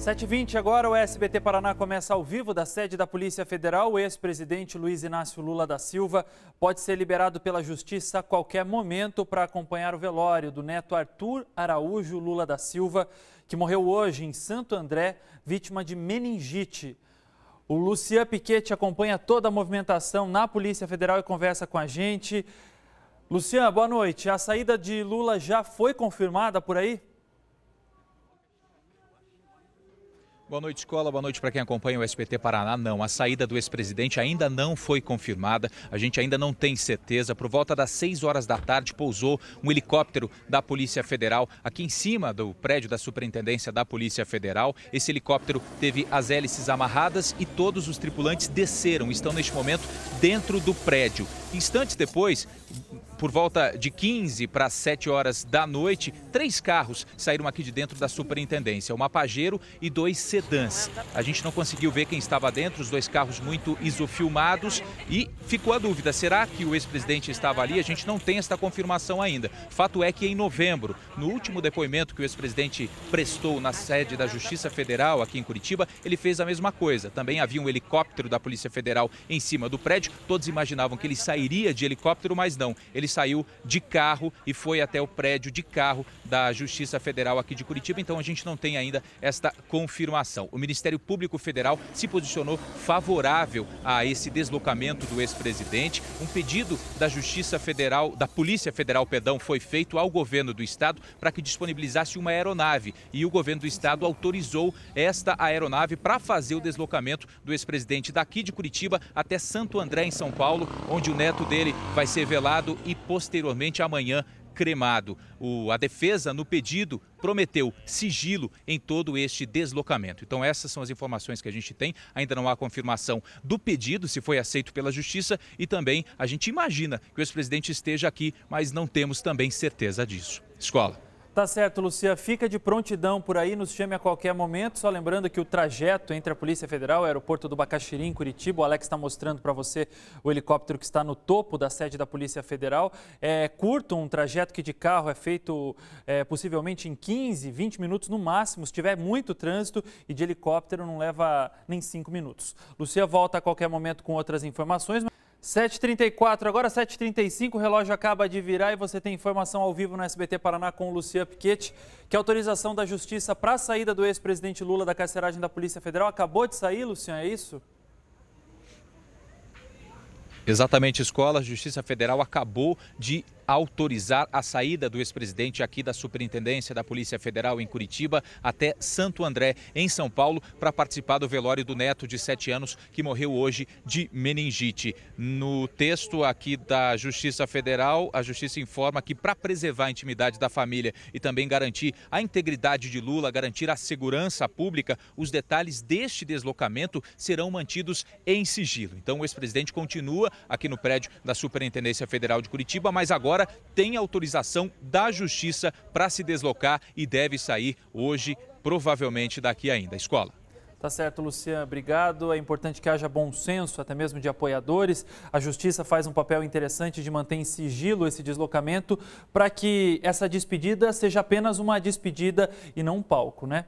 7h20 agora, o SBT Paraná começa ao vivo da sede da Polícia Federal. O ex-presidente Luiz Inácio Lula da Silva pode ser liberado pela Justiça a qualquer momento para acompanhar o velório do neto Arthur Araújo Lula da Silva, que morreu hoje em Santo André, vítima de meningite. O Lucian Piquete acompanha toda a movimentação na Polícia Federal e conversa com a gente. Lucian, boa noite. A saída de Lula já foi confirmada por aí? Boa noite, escola. Boa noite para quem acompanha o SPT Paraná. Não, a saída do ex-presidente ainda não foi confirmada. A gente ainda não tem certeza. Por volta das 6 horas da tarde, pousou um helicóptero da Polícia Federal aqui em cima do prédio da Superintendência da Polícia Federal. Esse helicóptero teve as hélices amarradas e todos os tripulantes desceram. Estão neste momento dentro do prédio. Instantes depois, por volta de 15 para 7 horas da noite, três carros saíram aqui de dentro da superintendência: uma Pajero e dois sedãs. A gente não conseguiu ver quem estava dentro, os dois carros muito isofilmados. E ficou a dúvida: será que o ex-presidente estava ali? A gente não tem esta confirmação ainda. Fato é que em novembro, no último depoimento que o ex-presidente prestou na sede da Justiça Federal aqui em Curitiba, ele fez a mesma coisa. Também havia um helicóptero da Polícia Federal em cima do prédio. Todos imaginavam que ele sairia de helicóptero, mas não. Ele saiu de carro e foi até o prédio de carro da Justiça Federal aqui de Curitiba, então a gente não tem ainda esta confirmação. O Ministério Público Federal se posicionou favorável a esse deslocamento do ex-presidente. Um pedido da Justiça Federal, da Polícia Federal, perdão, foi feito ao governo do estado para que disponibilizasse uma aeronave e o governo do estado autorizou esta aeronave para fazer o deslocamento do ex-presidente daqui de Curitiba até Santo André em São Paulo, onde o neto dele vai ser velado e posteriormente amanhã cremado. O, a defesa, no pedido, prometeu sigilo em todo este deslocamento. Então, essas são as informações que a gente tem. Ainda não há confirmação do pedido, se foi aceito pela Justiça, e também a gente imagina que o ex-presidente esteja aqui, mas não temos também certeza disso. Escola. Tá certo, Lucia. Fica de prontidão por aí, nos chame a qualquer momento. Só lembrando que o trajeto entre a Polícia Federal e o aeroporto do Bacaxirim, Curitiba, o Alex está mostrando para você o helicóptero que está no topo da sede da Polícia Federal. É curto, um trajeto que de carro é feito é, possivelmente em 15, 20 minutos no máximo, se tiver muito trânsito, e de helicóptero não leva nem 5 minutos. Lucia volta a qualquer momento com outras informações. Mas... 7h34, agora 7h35, o relógio acaba de virar e você tem informação ao vivo no SBT Paraná com o Lucian Piquete, que a é autorização da Justiça para a saída do ex-presidente Lula da carceragem da Polícia Federal acabou de sair, Lucian, é isso? Exatamente, escola. A Justiça Federal acabou de autorizar a saída do ex-presidente aqui da Superintendência da Polícia Federal em Curitiba até Santo André, em São Paulo, para participar do velório do neto de 7 anos que morreu hoje de meningite. No texto aqui da Justiça Federal, a Justiça informa que para preservar a intimidade da família e também garantir a integridade de Lula, garantir a segurança pública, os detalhes deste deslocamento serão mantidos em sigilo. Então o ex-presidente continua aqui no prédio da Superintendência Federal de Curitiba, mas agora tem autorização da Justiça para se deslocar e deve sair hoje, provavelmente daqui ainda. Escola. Tá certo, Lucian, obrigado. É importante que haja bom senso, até mesmo de apoiadores. A justiça faz um papel interessante de manter em sigilo esse deslocamento para que essa despedida seja apenas uma despedida e não um palco, né?